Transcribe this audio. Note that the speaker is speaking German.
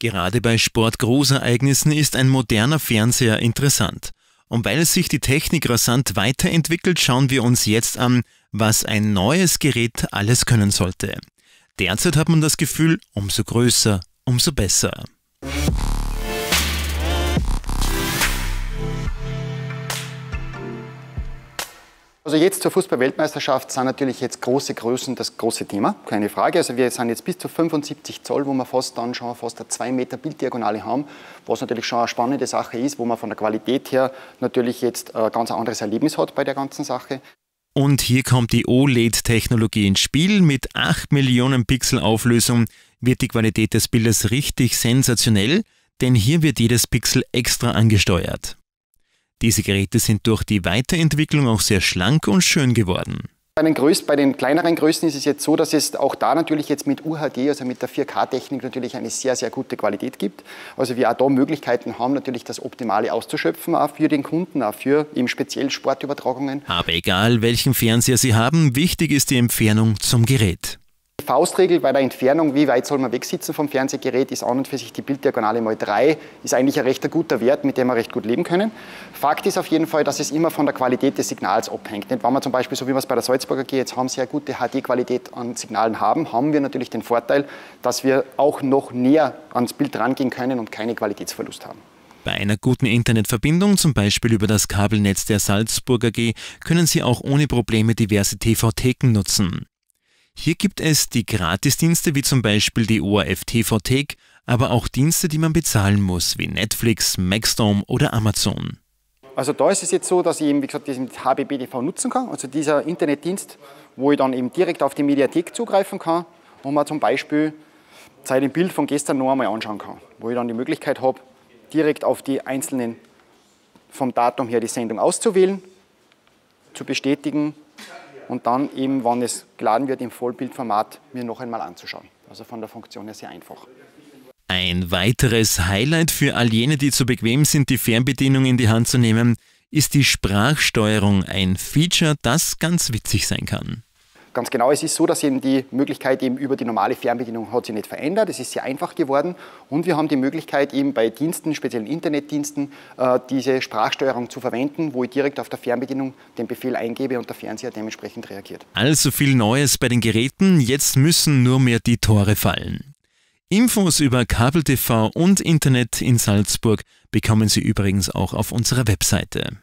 Gerade bei Sportgroßereignissen ist ein moderner Fernseher interessant. Und weil sich die Technik rasant weiterentwickelt, schauen wir uns jetzt an, was ein neues Gerät alles können sollte. Derzeit hat man das Gefühl, umso größer, umso besser. Also jetzt zur Fußball-Weltmeisterschaft sind natürlich jetzt große Größen das große Thema, keine Frage. Also wir sind jetzt bis zu 75 Zoll, wo wir fast dann schon fast eine 2 Meter Bilddiagonale haben, was natürlich schon eine spannende Sache ist, wo man von der Qualität her natürlich jetzt äh, ein ganz anderes Erlebnis hat bei der ganzen Sache. Und hier kommt die OLED-Technologie ins Spiel. Mit 8 Millionen Pixel Auflösung wird die Qualität des Bildes richtig sensationell, denn hier wird jedes Pixel extra angesteuert. Diese Geräte sind durch die Weiterentwicklung auch sehr schlank und schön geworden. Bei den, Größen, bei den kleineren Größen ist es jetzt so, dass es auch da natürlich jetzt mit UHD, also mit der 4K-Technik, natürlich eine sehr, sehr gute Qualität gibt. Also wir auch da Möglichkeiten haben, natürlich das Optimale auszuschöpfen, auch für den Kunden, auch für eben speziell Sportübertragungen. Aber egal, welchen Fernseher Sie haben, wichtig ist die Entfernung zum Gerät. Die Faustregel bei der Entfernung, wie weit soll man wegsitzen vom Fernsehgerät, ist an und für sich die Bilddiagonale mal 3, ist eigentlich ein recht guter Wert, mit dem wir recht gut leben können. Fakt ist auf jeden Fall, dass es immer von der Qualität des Signals abhängt. Nicht, wenn wir zum Beispiel, so wie wir es bei der Salzburger G jetzt haben, sehr gute HD-Qualität an Signalen haben, haben wir natürlich den Vorteil, dass wir auch noch näher ans Bild rangehen können und keinen Qualitätsverlust haben. Bei einer guten Internetverbindung, zum Beispiel über das Kabelnetz der Salzburger G, können Sie auch ohne Probleme diverse TV-Theken nutzen. Hier gibt es die Gratisdienste wie zum Beispiel die ORF TV-Thek, aber auch Dienste, die man bezahlen muss, wie Netflix, Maxdome oder Amazon. Also da ist es jetzt so, dass ich eben, wie gesagt, diesen HBB TV nutzen kann, also dieser Internetdienst, wo ich dann eben direkt auf die Mediathek zugreifen kann und mir zum Beispiel Zeit im Bild von gestern noch einmal anschauen kann, wo ich dann die Möglichkeit habe, direkt auf die einzelnen vom Datum her die Sendung auszuwählen, zu bestätigen und dann eben, wann es geladen wird, im Vollbildformat mir noch einmal anzuschauen. Also von der Funktion her sehr einfach. Ein weiteres Highlight für all jene, die zu bequem sind, die Fernbedienung in die Hand zu nehmen, ist die Sprachsteuerung, ein Feature, das ganz witzig sein kann. Ganz genau, es ist so, dass eben die Möglichkeit eben über die normale Fernbedienung hat sich nicht verändert. Es ist sehr einfach geworden und wir haben die Möglichkeit eben bei Diensten, speziellen Internetdiensten, äh, diese Sprachsteuerung zu verwenden, wo ich direkt auf der Fernbedienung den Befehl eingebe und der Fernseher dementsprechend reagiert. Also viel Neues bei den Geräten, jetzt müssen nur mehr die Tore fallen. Infos über Kabel TV und Internet in Salzburg bekommen Sie übrigens auch auf unserer Webseite.